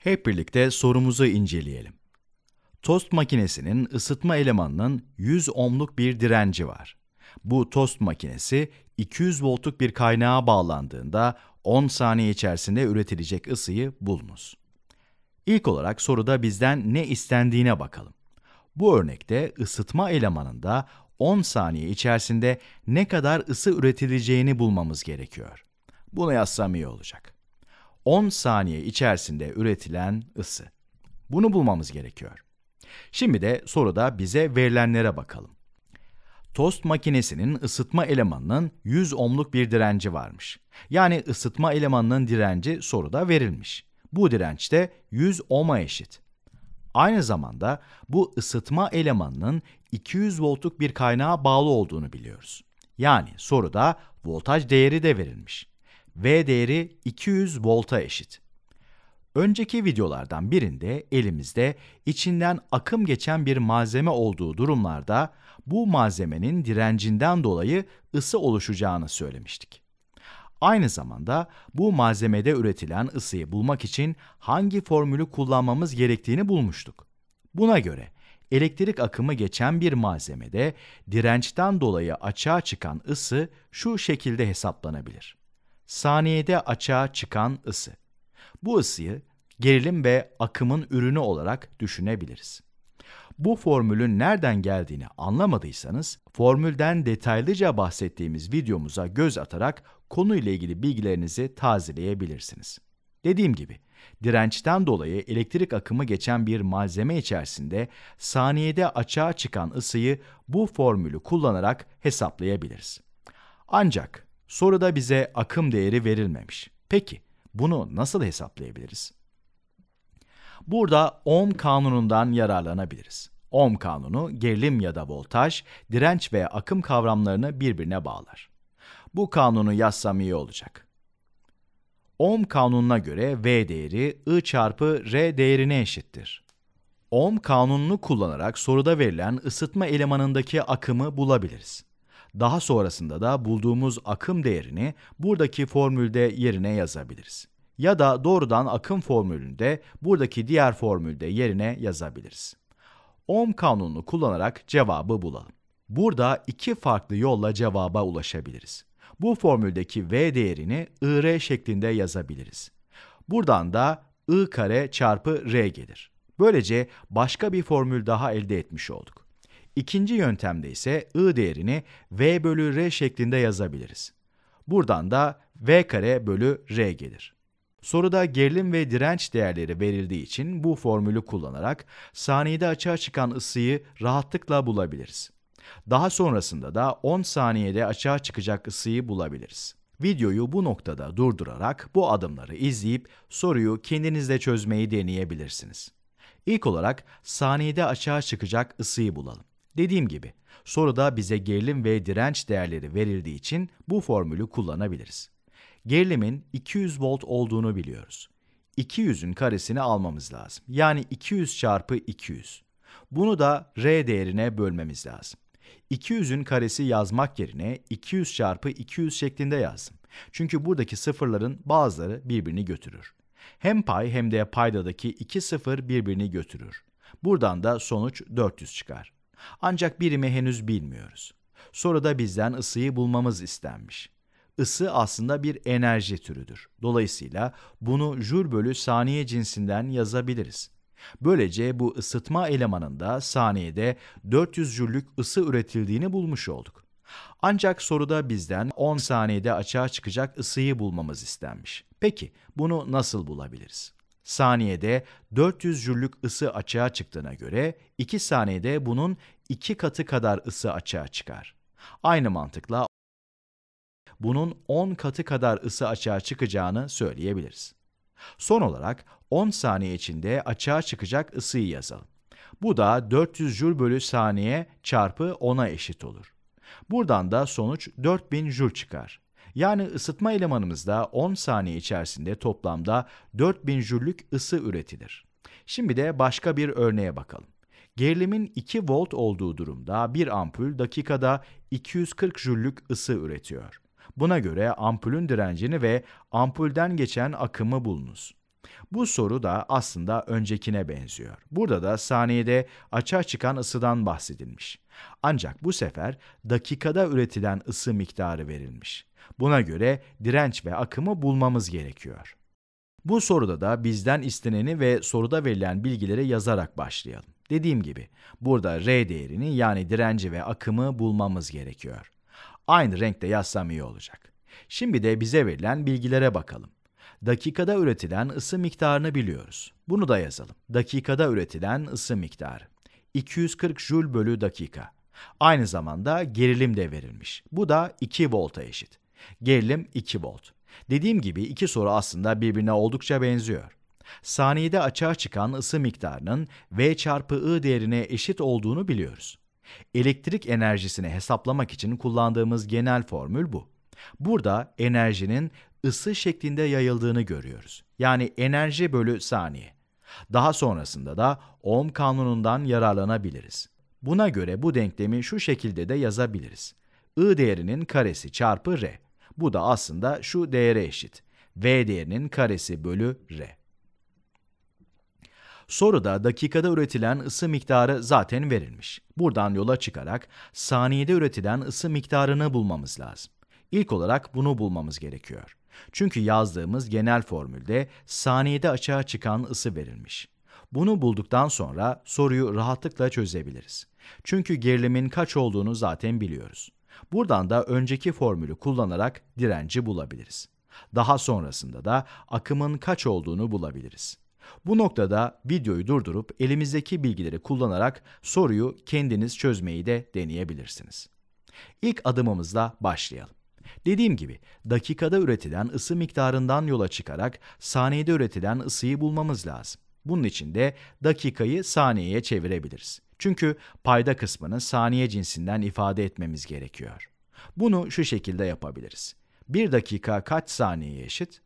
Hep birlikte sorumuzu inceleyelim. Tost makinesinin ısıtma elemanının 100 ohmluk bir direnci var. Bu tost makinesi 200 voltluk bir kaynağa bağlandığında 10 saniye içerisinde üretilecek ısıyı bulunuz. İlk olarak soruda bizden ne istendiğine bakalım. Bu örnekte ısıtma elemanında 10 saniye içerisinde ne kadar ısı üretileceğini bulmamız gerekiyor. Bunu yazsam iyi olacak. 10 saniye içerisinde üretilen ısı. Bunu bulmamız gerekiyor. Şimdi de soruda bize verilenlere bakalım. Tost makinesinin ısıtma elemanının 100 ohmluk bir direnci varmış. Yani ısıtma elemanının direnci soruda verilmiş. Bu direnç de 100 ohm'a eşit. Aynı zamanda bu ısıtma elemanının 200 voltluk bir kaynağa bağlı olduğunu biliyoruz. Yani soruda voltaj değeri de verilmiş. V değeri 200 volta eşit. Önceki videolardan birinde elimizde içinden akım geçen bir malzeme olduğu durumlarda bu malzemenin direncinden dolayı ısı oluşacağını söylemiştik. Aynı zamanda bu malzemede üretilen ısıyı bulmak için hangi formülü kullanmamız gerektiğini bulmuştuk. Buna göre elektrik akımı geçen bir malzemede dirençten dolayı açığa çıkan ısı şu şekilde hesaplanabilir saniyede açığa çıkan ısı. Bu ısıyı gerilim ve akımın ürünü olarak düşünebiliriz. Bu formülün nereden geldiğini anlamadıysanız, formülden detaylıca bahsettiğimiz videomuza göz atarak konuyla ilgili bilgilerinizi tazeleyebilirsiniz. Dediğim gibi, dirençten dolayı elektrik akımı geçen bir malzeme içerisinde saniyede açığa çıkan ısıyı bu formülü kullanarak hesaplayabiliriz. Ancak Soruda bize akım değeri verilmemiş. Peki bunu nasıl hesaplayabiliriz? Burada Ohm kanunundan yararlanabiliriz. Ohm kanunu gerilim ya da voltaj, direnç ve akım kavramlarını birbirine bağlar. Bu kanunu yazsam iyi olacak. Ohm kanununa göre V değeri I çarpı R değerine eşittir. Ohm kanununu kullanarak soruda verilen ısıtma elemanındaki akımı bulabiliriz. Daha sonrasında da bulduğumuz akım değerini buradaki formülde yerine yazabiliriz. Ya da doğrudan akım formülünde buradaki diğer formülde yerine yazabiliriz. Ohm kanununu kullanarak cevabı bulalım. Burada iki farklı yolla cevaba ulaşabiliriz. Bu formüldeki V değerini IR şeklinde yazabiliriz. Buradan da I kare çarpı R gelir. Böylece başka bir formül daha elde etmiş olduk. İkinci yöntemde ise i değerini v bölü r şeklinde yazabiliriz. Buradan da v kare bölü r gelir. Soruda gerilim ve direnç değerleri verildiği için bu formülü kullanarak saniyede açığa çıkan ısıyı rahatlıkla bulabiliriz. Daha sonrasında da 10 saniyede açığa çıkacak ısıyı bulabiliriz. Videoyu bu noktada durdurarak bu adımları izleyip soruyu kendinizde çözmeyi deneyebilirsiniz. İlk olarak saniyede açığa çıkacak ısıyı bulalım. Dediğim gibi soruda bize gerilim ve direnç değerleri verildiği için bu formülü kullanabiliriz. Gerilimin 200 volt olduğunu biliyoruz. 200'ün karesini almamız lazım. Yani 200 çarpı 200. Bunu da R değerine bölmemiz lazım. 200'ün karesi yazmak yerine 200 çarpı 200 şeklinde yazdım. Çünkü buradaki sıfırların bazıları birbirini götürür. Hem pay hem de paydadaki iki sıfır birbirini götürür. Buradan da sonuç 400 çıkar. Ancak birimi henüz bilmiyoruz. Soruda bizden ısıyı bulmamız istenmiş. Isı aslında bir enerji türüdür. Dolayısıyla bunu jül bölü saniye cinsinden yazabiliriz. Böylece bu ısıtma elemanında saniyede 400 jüllük ısı üretildiğini bulmuş olduk. Ancak soruda bizden 10 saniyede açığa çıkacak ısıyı bulmamız istenmiş. Peki bunu nasıl bulabiliriz? saniyede 400 jüllük ısı açığa çıktığına göre 2 saniyede bunun 2 katı kadar ısı açığa çıkar. Aynı mantıkla bunun 10 katı kadar ısı açığa çıkacağını söyleyebiliriz. Son olarak 10 saniye içinde açığa çıkacak ısıyı yazalım. Bu da 400 jül bölü saniye çarpı 10'a eşit olur. Buradan da sonuç 4000 jül çıkar. Yani ısıtma elemanımızda 10 saniye içerisinde toplamda 4000 jüllük ısı üretilir. Şimdi de başka bir örneğe bakalım. Gerilimin 2 volt olduğu durumda bir ampul dakikada 240 jüllük ısı üretiyor. Buna göre ampulün direncini ve ampulden geçen akımı bulunuz. Bu soru da aslında öncekine benziyor. Burada da saniyede açığa çıkan ısıdan bahsedilmiş. Ancak bu sefer dakikada üretilen ısı miktarı verilmiş. Buna göre direnç ve akımı bulmamız gerekiyor. Bu soruda da bizden isteneni ve soruda verilen bilgileri yazarak başlayalım. Dediğim gibi burada R değerini yani direnci ve akımı bulmamız gerekiyor. Aynı renkte yazsam iyi olacak. Şimdi de bize verilen bilgilere bakalım. Dakikada üretilen ısı miktarını biliyoruz. Bunu da yazalım. Dakikada üretilen ısı miktarı. 240 jül bölü dakika. Aynı zamanda gerilim de verilmiş. Bu da 2 volta eşit. Gerilim 2 volt. Dediğim gibi iki soru aslında birbirine oldukça benziyor. Saniyede açığa çıkan ısı miktarının V çarpı I değerine eşit olduğunu biliyoruz. Elektrik enerjisini hesaplamak için kullandığımız genel formül bu. Burada enerjinin ısı şeklinde yayıldığını görüyoruz. Yani enerji bölü saniye. Daha sonrasında da Ohm kanunundan yararlanabiliriz. Buna göre bu denklemi şu şekilde de yazabiliriz. I değerinin karesi çarpı R bu da aslında şu değere eşit. V değerinin karesi bölü R. Soruda dakikada üretilen ısı miktarı zaten verilmiş. Buradan yola çıkarak saniyede üretilen ısı miktarını bulmamız lazım. İlk olarak bunu bulmamız gerekiyor. Çünkü yazdığımız genel formülde saniyede açığa çıkan ısı verilmiş. Bunu bulduktan sonra soruyu rahatlıkla çözebiliriz. Çünkü gerilimin kaç olduğunu zaten biliyoruz. Buradan da önceki formülü kullanarak direnci bulabiliriz. Daha sonrasında da akımın kaç olduğunu bulabiliriz. Bu noktada videoyu durdurup elimizdeki bilgileri kullanarak soruyu kendiniz çözmeyi de deneyebilirsiniz. İlk adımımızla başlayalım. Dediğim gibi dakikada üretilen ısı miktarından yola çıkarak saniyede üretilen ısıyı bulmamız lazım. Bunun için de dakikayı saniyeye çevirebiliriz. Çünkü payda kısmını saniye cinsinden ifade etmemiz gerekiyor. Bunu şu şekilde yapabiliriz. 1 dakika kaç saniyeye eşit?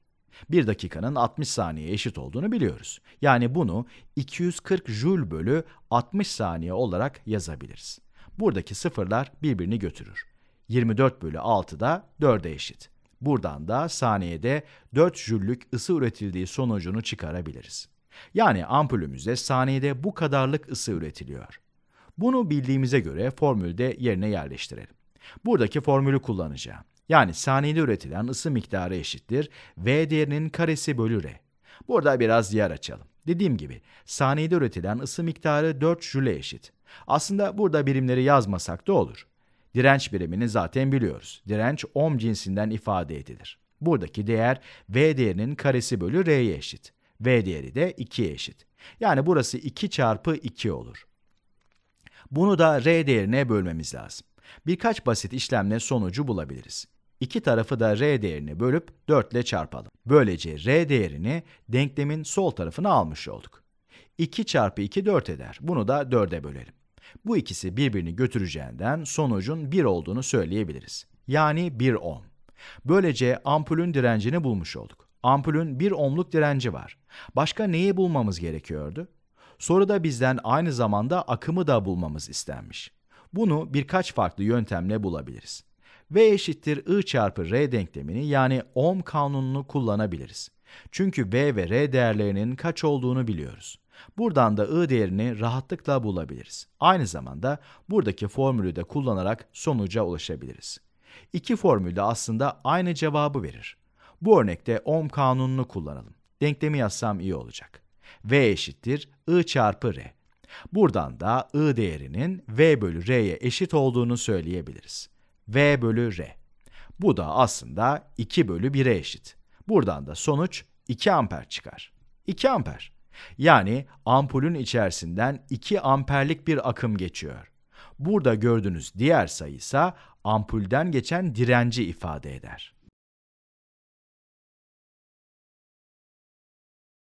1 dakikanın 60 saniye eşit olduğunu biliyoruz. Yani bunu 240 jül bölü 60 saniye olarak yazabiliriz. Buradaki sıfırlar birbirini götürür. 24 bölü 6 da 4'e eşit. Buradan da saniyede 4 jüllük ısı üretildiği sonucunu çıkarabiliriz. Yani ampulümüzde saniyede bu kadarlık ısı üretiliyor. Bunu bildiğimize göre formülde yerine yerleştirelim. Buradaki formülü kullanacağım. Yani saniyede üretilen ısı miktarı eşittir V değerinin karesi bölü R. Burada biraz diğer açalım. Dediğim gibi saniyede üretilen ısı miktarı 4 jüle eşit. Aslında burada birimleri yazmasak da olur. Direnç birimini zaten biliyoruz. Direnç ohm cinsinden ifade edilir. Buradaki değer V değerinin karesi bölü R'ye eşit. V değeri de 2'ye eşit. Yani burası 2 çarpı 2 olur. Bunu da R değerine bölmemiz lazım. Birkaç basit işlemle sonucu bulabiliriz. İki tarafı da R değerini bölüp 4 ile çarpalım. Böylece R değerini denklemin sol tarafına almış olduk. 2 çarpı 2 4 eder. Bunu da 4'e bölelim. Bu ikisi birbirini götüreceğinden sonucun 1 olduğunu söyleyebiliriz. Yani 1 ohm. Böylece ampulün direncini bulmuş olduk. Ampulün 1 ohmluk direnci var. Başka neyi bulmamız gerekiyordu? Soruda bizden aynı zamanda akımı da bulmamız istenmiş. Bunu birkaç farklı yöntemle bulabiliriz. V eşittir I çarpı R denklemini yani Ohm kanununu kullanabiliriz. Çünkü V ve R değerlerinin kaç olduğunu biliyoruz. Buradan da I değerini rahatlıkla bulabiliriz. Aynı zamanda buradaki formülü de kullanarak sonuca ulaşabiliriz. İki formül de aslında aynı cevabı verir. Bu örnekte Ohm kanununu kullanalım. Denklemi yazsam iyi olacak. V eşittir I çarpı R. Buradan da I değerinin V bölü R'ye eşit olduğunu söyleyebiliriz. V bölü R. Bu da aslında 2 bölü 1'e eşit. Buradan da sonuç 2 amper çıkar. 2 amper. Yani ampulün içerisinden 2 amperlik bir akım geçiyor. Burada gördüğünüz diğer sayı ise ampulden geçen direnci ifade eder.